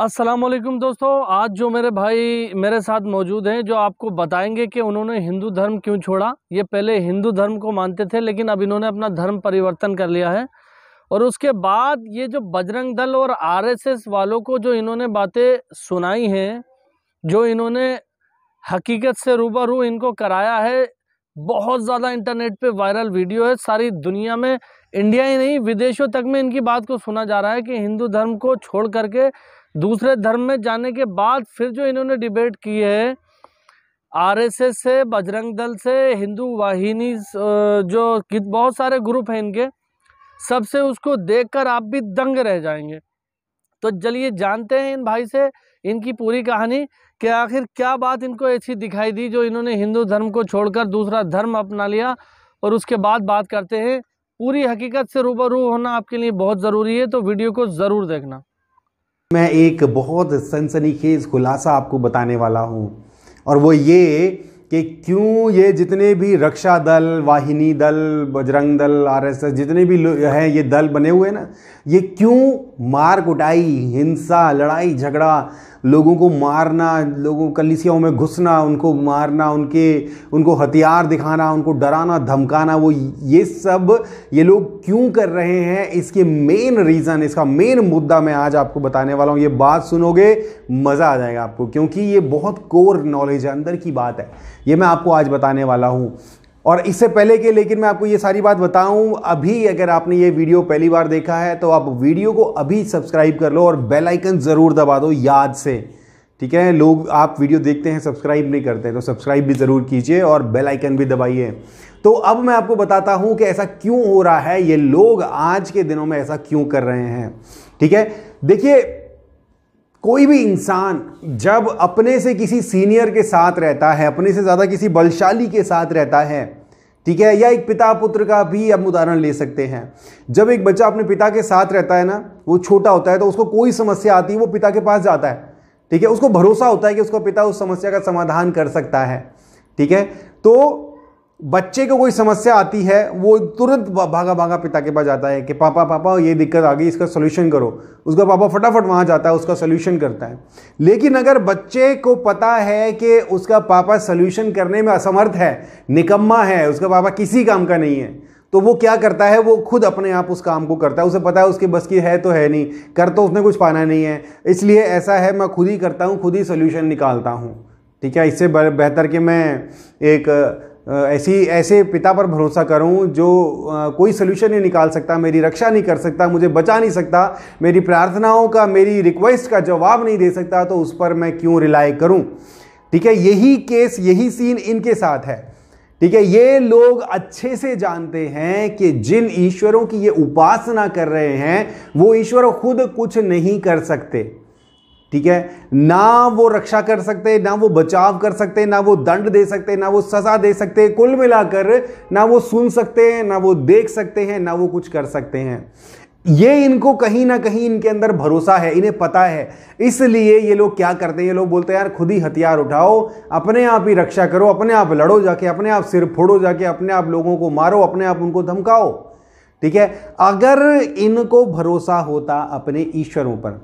वालेकुम दोस्तों आज जो मेरे भाई मेरे साथ मौजूद हैं जो आपको बताएंगे कि उन्होंने हिंदू धर्म क्यों छोड़ा ये पहले हिंदू धर्म को मानते थे लेकिन अब इन्होंने अपना धर्म परिवर्तन कर लिया है और उसके बाद ये जो बजरंग दल और आरएसएस वालों को जो इन्होंने बातें सुनाई हैं जो इन्होंने हकीकत से रूबरू इनको कराया है बहुत ज़्यादा इंटरनेट पर वायरल वीडियो है सारी दुनिया में इंडिया ही नहीं विदेशों तक में इनकी बात को सुना जा रहा है कि हिंदू धर्म को छोड़ करके दूसरे धर्म में जाने के बाद फिर जो इन्होंने डिबेट की है आरएसएस से बजरंग दल से हिंदू वाहिनी जो बहुत सारे ग्रुप हैं इनके सबसे उसको देखकर आप भी दंग रह जाएंगे तो चलिए जानते हैं इन भाई से इनकी पूरी कहानी कि आखिर क्या बात इनको ऐसी दिखाई दी जो इन्होंने हिंदू धर्म को छोड़कर दूसरा धर्म अपना लिया और उसके बाद बात करते हैं पूरी हकीकत से रूबरू होना आपके लिए बहुत ज़रूरी है तो वीडियो को ज़रूर देखना मैं एक बहुत सनसनीखेज खुलासा आपको बताने वाला हूँ और वो ये कि क्यों ये जितने भी रक्षा दल वाहिनी दल बजरंग दल आरएसएस जितने भी हैं ये दल बने हुए ना ये क्यों मार कुटाई हिंसा लड़ाई झगड़ा लोगों को मारना लोगों कलिसियाओं में घुसना उनको मारना उनके उनको हथियार दिखाना उनको डराना धमकाना वो ये सब ये लोग क्यों कर रहे हैं इसके मेन रीज़न इसका मेन मुद्दा मैं आज आपको बताने वाला हूँ ये बात सुनोगे मज़ा आ जाएगा आपको क्योंकि ये बहुत कोर नॉलेज है अंदर की बात है ये मैं आपको आज बताने वाला हूँ और इससे पहले के लेकिन मैं आपको ये सारी बात बताऊं अभी अगर आपने ये वीडियो पहली बार देखा है तो आप वीडियो को अभी सब्सक्राइब कर लो और बेल आइकन ज़रूर दबा दो याद से ठीक है लोग आप वीडियो देखते हैं सब्सक्राइब नहीं करते हैं तो सब्सक्राइब भी ज़रूर कीजिए और बेल आइकन भी दबाइए तो अब मैं आपको बताता हूँ कि ऐसा क्यों हो रहा है ये लोग आज के दिनों में ऐसा क्यों कर रहे हैं ठीक है देखिए कोई भी इंसान जब अपने से किसी सीनियर के साथ रहता है अपने से ज़्यादा किसी बलशाली के साथ रहता है ठीक है या एक पिता पुत्र का भी हम उदाहरण ले सकते हैं जब एक बच्चा अपने पिता के साथ रहता है ना वो छोटा होता है तो उसको कोई समस्या आती है वो पिता के पास जाता है ठीक है उसको भरोसा होता है कि उसका पिता उस समस्या का समाधान कर सकता है ठीक है तो बच्चे को कोई समस्या आती है वो तुरंत भागा भागा पिता के पास जाता है कि पापा पापा ये दिक्कत आ गई इसका सोल्यूशन करो उसका पापा फटाफट वहाँ जाता है उसका सोल्यूशन करता है लेकिन अगर बच्चे को पता है कि उसका पापा सोल्यूशन करने में असमर्थ है निकम्मा है उसका पापा किसी काम का नहीं है तो वो क्या करता है वो खुद अपने आप उस काम को करता है उसे पता है उसके बस की है तो है नहीं कर तो उसने कुछ पाना नहीं है इसलिए ऐसा है मैं खुद ही करता हूँ खुद ही सोल्यूशन निकालता हूँ ठीक है इससे बेहतर कि मैं एक ऐसी ऐसे पिता पर भरोसा करूं जो कोई सलूशन नहीं निकाल सकता मेरी रक्षा नहीं कर सकता मुझे बचा नहीं सकता मेरी प्रार्थनाओं का मेरी रिक्वेस्ट का जवाब नहीं दे सकता तो उस पर मैं क्यों रिलाई करूं ठीक है यही केस यही सीन इनके साथ है ठीक है ये लोग अच्छे से जानते हैं कि जिन ईश्वरों की ये उपासना कर रहे हैं वो ईश्वर खुद कुछ नहीं कर सकते ठीक है ना वो रक्षा कर सकते ना वो बचाव कर सकते ना वो दंड दे सकते ना वो सजा दे सकते कुल मिलाकर ना वो सुन सकते हैं ना वो देख सकते हैं ना वो कुछ कर सकते हैं ये इनको कहीं ना कहीं इनके अंदर भरोसा है इन्हें पता है इसलिए ये लोग क्या करते हैं ये लोग बोलते हैं यार खुद ही हथियार उठाओ अपने आप ही रक्षा करो अपने आप लड़ो जाके अपने आप सिर फोड़ो जाके अपने आप लोगों को मारो अपने आप उनको धमकाओ ठीक है अगर इनको भरोसा होता अपने ईश्वरों पर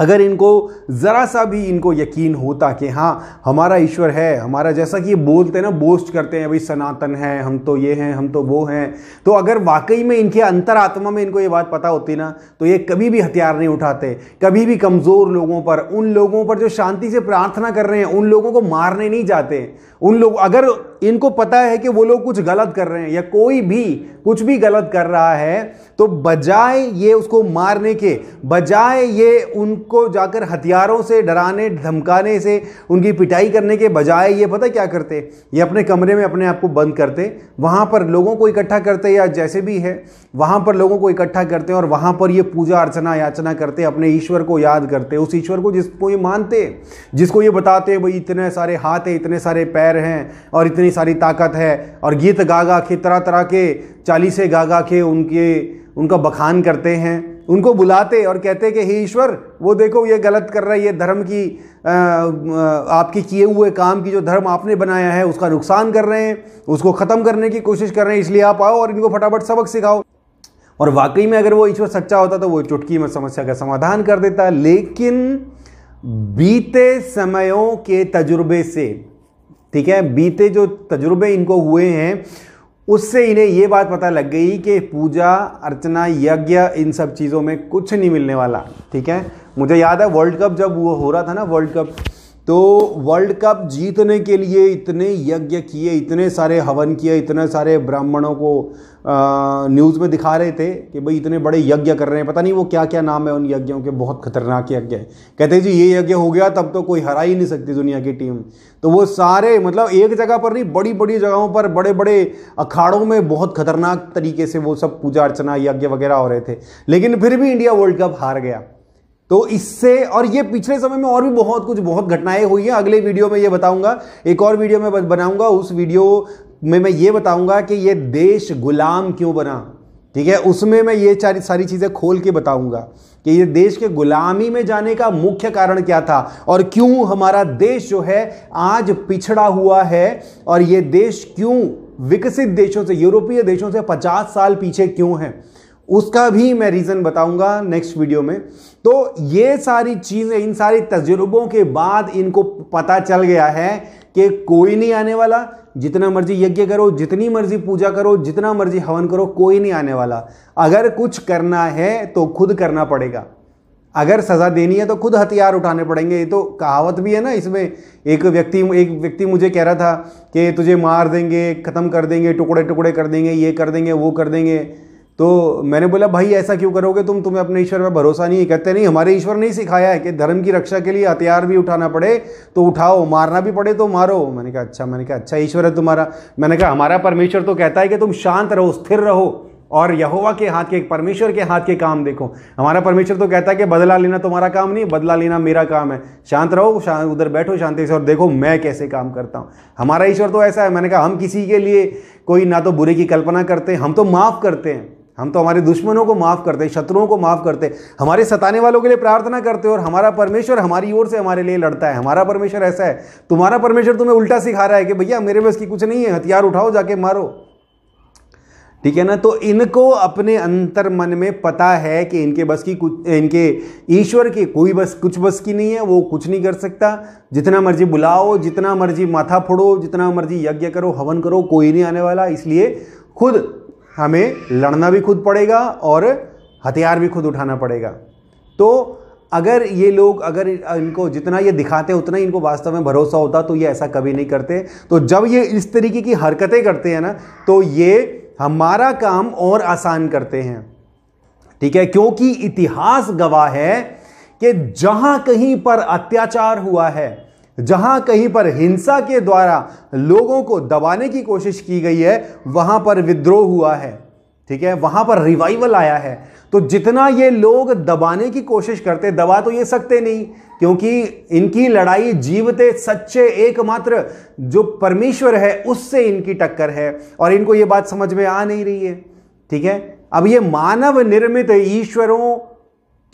अगर इनको ज़रा सा भी इनको यकीन होता कि हाँ हमारा ईश्वर है हमारा जैसा कि ये बोलते हैं ना बोस्ट करते हैं भाई सनातन है हम तो ये हैं हम तो वो हैं तो अगर वाकई में इनके अंतरात्मा में इनको ये बात पता होती ना तो ये कभी भी हथियार नहीं उठाते कभी भी कमज़ोर लोगों पर उन लोगों पर जो शांति से प्रार्थना कर रहे हैं उन लोगों को मारने नहीं जाते उन लोग अगर इनको पता है कि वो लोग कुछ गलत कर रहे हैं या कोई भी कुछ भी गलत कर रहा है तो बजाय ये उसको मारने के बजाय ये उन उनको जाकर हथियारों से डराने धमकाने से उनकी पिटाई करने के बजाय ये पता क्या करते ये अपने कमरे में अपने आप को बंद करते वहाँ पर लोगों को इकट्ठा करते या जैसे भी है वहाँ पर लोगों को इकट्ठा करते और वहाँ पर ये पूजा अर्चना याचना करते अपने ईश्वर को याद करते उस ईश्वर को जिसको ये मानते जिसको ये बताते भाई इतने सारे हाथ हैं इतने सारे पैर हैं और इतनी सारी ताकत है और गीत गा गा के तरह तरह के चालीसें गा गा के उनके उनका बखान करते हैं उनको बुलाते और कहते कि हे ईश्वर वो देखो ये गलत कर रहा है ये धर्म की आ, आपके किए हुए काम की जो धर्म आपने बनाया है उसका नुकसान कर रहे हैं उसको ख़त्म करने की कोशिश कर रहे हैं इसलिए आप आओ और इनको फटाफट सबक सिखाओ और वाकई में अगर वो ईश्वर सच्चा होता तो वो चुटकी में समस्या का समाधान कर देता लेकिन बीते समयों के तजुर्बे से ठीक है बीते जो तजुर्बे इनको हुए हैं उससे इन्हें ये बात पता लग गई कि पूजा अर्चना यज्ञ इन सब चीज़ों में कुछ नहीं मिलने वाला ठीक है मुझे याद है वर्ल्ड कप जब वो हो रहा था ना वर्ल्ड कप तो वर्ल्ड कप जीतने के लिए इतने यज्ञ किए इतने सारे हवन किए इतने सारे ब्राह्मणों को न्यूज़ में दिखा रहे थे कि भाई इतने बड़े यज्ञ कर रहे हैं पता नहीं वो क्या क्या नाम है उन यज्ञों के बहुत खतरनाक यज्ञ है कहते जी ये यज्ञ हो गया तब तो कोई हरा ही नहीं सकती दुनिया की टीम तो वो सारे मतलब एक जगह पर नहीं बड़ी बड़ी जगहों पर बड़े बड़े अखाड़ों में बहुत खतरनाक तरीके से वो सब पूजा अर्चना यज्ञ वगैरह हो रहे थे लेकिन फिर भी इंडिया वर्ल्ड कप हार गया तो इससे और ये पिछले समय में और भी बहुत कुछ बहुत घटनाएं हुई हैं अगले वीडियो में ये बताऊंगा एक और वीडियो में बनाऊंगा उस वीडियो में मैं ये बताऊंगा कि ये देश गुलाम क्यों बना ठीक है उसमें मैं ये सारी सारी चीज़ें खोल के बताऊंगा कि ये देश के गुलामी में जाने का मुख्य कारण क्या था और क्यों हमारा देश जो है आज पिछड़ा हुआ है और ये देश क्यों विकसित देशों से यूरोपीय देशों से पचास साल पीछे क्यों है उसका भी मैं रीज़न बताऊंगा नेक्स्ट वीडियो में तो ये सारी चीज़ें इन सारी तजुर्बों के बाद इनको पता चल गया है कि कोई नहीं आने वाला जितना मर्जी यज्ञ करो जितनी मर्जी पूजा करो जितना मर्जी हवन करो कोई नहीं आने वाला अगर कुछ करना है तो खुद करना पड़ेगा अगर सज़ा देनी है तो खुद हथियार उठाने पड़ेंगे ये तो कहावत भी है ना इसमें एक व्यक्ति एक व्यक्ति मुझे कह रहा था कि तुझे मार देंगे ख़त्म कर देंगे टुकड़े टुकड़े कर देंगे ये कर देंगे वो कर देंगे तो मैंने बोला भाई ऐसा क्यों करोगे तुम तुम्हें अपने ईश्वर पर भरोसा नहीं कहते नहीं हमारे ईश्वर ने ही सिखाया है कि धर्म की रक्षा के लिए हथियार भी उठाना पड़े तो उठाओ मारना भी पड़े तो मारो मैंने कहा अच्छा मैंने कहा अच्छा ईश्वर है तुम्हारा मैंने कहा हमारा परमेश्वर तो कहता है कि तुम शांत रहो स्थिर रहो और यहोवा के हाथ के परमेश्वर के हाथ के काम देखो हमारा परमेश्वर तो कहता है कि बदला लेना तुम्हारा काम नहीं बदला लेना मेरा काम है शांत रहो शांत उधर बैठो शांति से और देखो मैं कैसे काम करता हूँ हमारा ईश्वर तो ऐसा है मैंने कहा हम किसी के लिए कोई ना तो बुरे की कल्पना करते हैं हम तो माफ़ करते हैं हम तो हमारे दुश्मनों को माफ़ करते शत्रुओं को माफ़ करते हमारे सताने वालों के लिए प्रार्थना करते और हमारा परमेश्वर हमारी ओर से हमारे लिए लड़ता है हमारा परमेश्वर ऐसा है तुम्हारा परमेश्वर तुम्हें उल्टा सिखा रहा है कि भैया मेरे में की कुछ नहीं है हथियार उठाओ जाके मारो ठीक है ना तो इनको अपने अंतर मन में पता है कि इनके बस की कुछ इनके ईश्वर की कोई बस कुछ बस की नहीं है वो कुछ नहीं कर सकता जितना मर्जी बुलाओ जितना मर्जी माथा फोड़ो जितना मर्जी यज्ञ करो हवन करो कोई नहीं आने वाला इसलिए खुद हमें लड़ना भी खुद पड़ेगा और हथियार भी खुद उठाना पड़ेगा तो अगर ये लोग अगर इनको जितना ये दिखाते हैं उतना ही इनको वास्तव में भरोसा होता तो ये ऐसा कभी नहीं करते तो जब ये इस तरीके की हरकतें करते हैं ना तो ये हमारा काम और आसान करते हैं ठीक है क्योंकि इतिहास गवाह है कि जहां कहीं पर अत्याचार हुआ है जहां कहीं पर हिंसा के द्वारा लोगों को दबाने की कोशिश की गई है वहां पर विद्रोह हुआ है ठीक है वहां पर रिवाइवल आया है तो जितना ये लोग दबाने की कोशिश करते दबा तो ये सकते नहीं क्योंकि इनकी लड़ाई जीवते सच्चे एकमात्र जो परमेश्वर है उससे इनकी टक्कर है और इनको ये बात समझ में आ नहीं रही है ठीक है अब ये मानव निर्मित ईश्वरों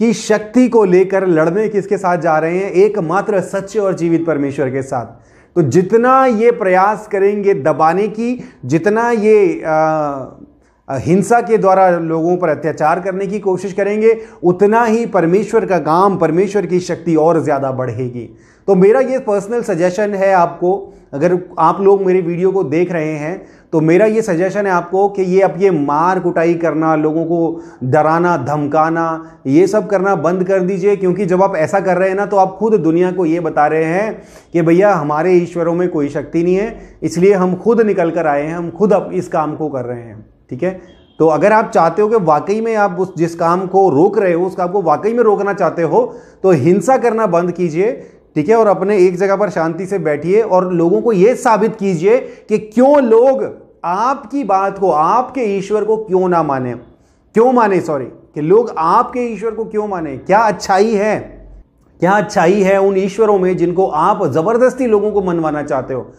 की शक्ति को लेकर लड़ने किसके साथ जा रहे हैं एकमात्र सच्चे और जीवित परमेश्वर के साथ तो जितना ये प्रयास करेंगे दबाने की जितना ये आ, हिंसा के द्वारा लोगों पर अत्याचार करने की कोशिश करेंगे उतना ही परमेश्वर का काम परमेश्वर की शक्ति और ज़्यादा बढ़ेगी तो मेरा ये पर्सनल सजेशन है आपको अगर आप लोग मेरे वीडियो को देख रहे हैं तो मेरा ये सजेशन है आपको कि ये आप ये मार कुटाई करना लोगों को डराना धमकाना ये सब करना बंद कर दीजिए क्योंकि जब आप ऐसा कर रहे हैं ना तो आप खुद दुनिया को ये बता रहे हैं कि भैया हमारे ईश्वरों में कोई शक्ति नहीं है इसलिए हम खुद निकल कर आए हैं हम खुद अब इस काम को कर रहे हैं ठीक है तो अगर आप चाहते हो कि वाकई में आप उस जिस काम को रोक रहे हो उस काम को वाकई में रोकना चाहते हो तो हिंसा करना बंद कीजिए ठीक है और अपने एक जगह पर शांति से बैठिए और लोगों को यह साबित कीजिए कि क्यों लोग आपकी बात को आपके ईश्वर को क्यों ना माने क्यों माने सॉरी कि लोग आपके ईश्वर को क्यों माने क्या अच्छाई है क्या अच्छाई है उन ईश्वरों में जिनको आप ज़बरदस्ती लोगों को मनवाना चाहते हो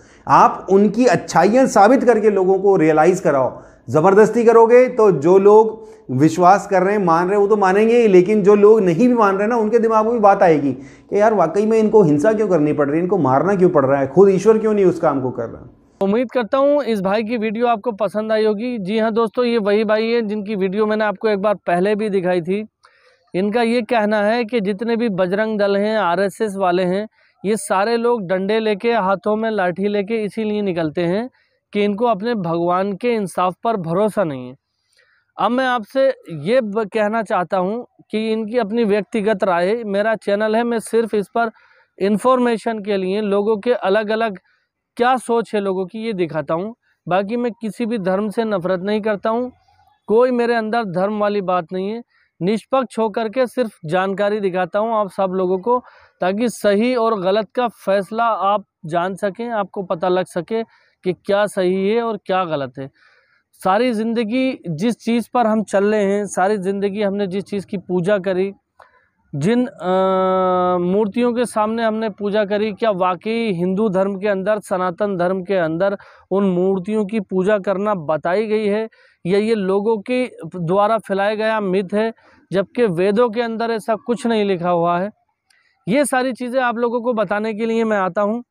आप उनकी अच्छाइयां साबित करके लोगों को रियलाइज़ कराओ ज़बरदस्ती करोगे तो जो लोग विश्वास कर रहे हैं मान रहे हैं वो तो मानेंगे ही लेकिन जो लोग नहीं भी मान रहे ना उनके दिमाग में भी बात आएगी कि यार वाकई में इनको हिंसा क्यों करनी पड़ रही है इनको मारना क्यों पड़ रहा है खुद ईश्वर क्यों नहीं उस काम को कर रहा उम्मीद करता हूँ इस भाई की वीडियो आपको पसंद आई होगी जी हाँ दोस्तों ये वही भाई है जिनकी वीडियो मैंने आपको एक बार पहले भी दिखाई थी इनका ये कहना है कि जितने भी बजरंग दल हैं आर वाले हैं ये सारे लोग डंडे लेके हाथों में लाठी लेके इसीलिए निकलते हैं कि इनको अपने भगवान के इंसाफ पर भरोसा नहीं है अब मैं आपसे ये कहना चाहता हूँ कि इनकी अपनी व्यक्तिगत राय मेरा चैनल है मैं सिर्फ इस पर इंफॉर्मेशन के लिए लोगों के अलग अलग क्या सोच है लोगों की ये दिखाता हूँ बाकी मैं किसी भी धर्म से नफरत नहीं करता हूँ कोई मेरे अंदर धर्म वाली बात नहीं है निष्पक्ष होकर के सिर्फ जानकारी दिखाता हूँ आप सब लोगों को ताकि सही और गलत का फैसला आप जान सकें आपको पता लग सके कि क्या सही है और क्या गलत है सारी ज़िंदगी जिस चीज़ पर हम चल रहे हैं सारी ज़िंदगी हमने जिस चीज़ की पूजा करी जिन मूर्तियों के सामने हमने पूजा करी क्या वाकई हिंदू धर्म के अंदर सनातन धर्म के अंदर उन मूर्तियों की पूजा करना बताई गई है या ये लोगों के द्वारा फैलाया गया मिथ है जबकि वेदों के अंदर ऐसा कुछ नहीं लिखा हुआ है ये सारी चीज़ें आप लोगों को बताने के लिए मैं आता हूँ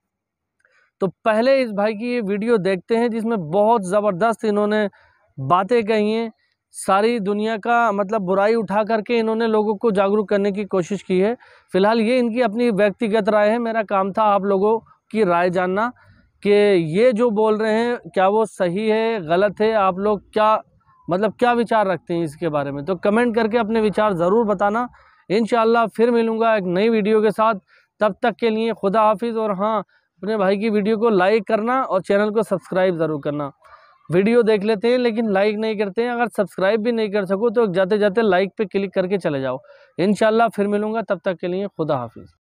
तो पहले इस भाई की ये वीडियो देखते हैं जिसमें बहुत ज़बरदस्त इन्होंने बातें कही हैं सारी दुनिया का मतलब बुराई उठा करके इन्होंने लोगों को जागरूक करने की कोशिश की है फ़िलहाल ये इनकी अपनी व्यक्तिगत राय है मेरा काम था आप लोगों की राय जानना कि ये जो बोल रहे हैं क्या वो सही है गलत है आप लोग क्या मतलब क्या विचार रखते हैं इसके बारे में तो कमेंट करके अपने विचार ज़रूर बताना इन फिर मिलूँगा एक नई वीडियो के साथ तब तक के लिए खुदा हाफिज़ और हाँ अपने भाई की वीडियो को लाइक करना और चैनल को सब्सक्राइब ज़रूर करना वीडियो देख लेते हैं लेकिन लाइक नहीं करते हैं अगर सब्सक्राइब भी नहीं कर सको तो जाते जाते लाइक पे क्लिक करके चले जाओ इन फिर मिलूँगा तब तक के लिए खुदा हाफिज़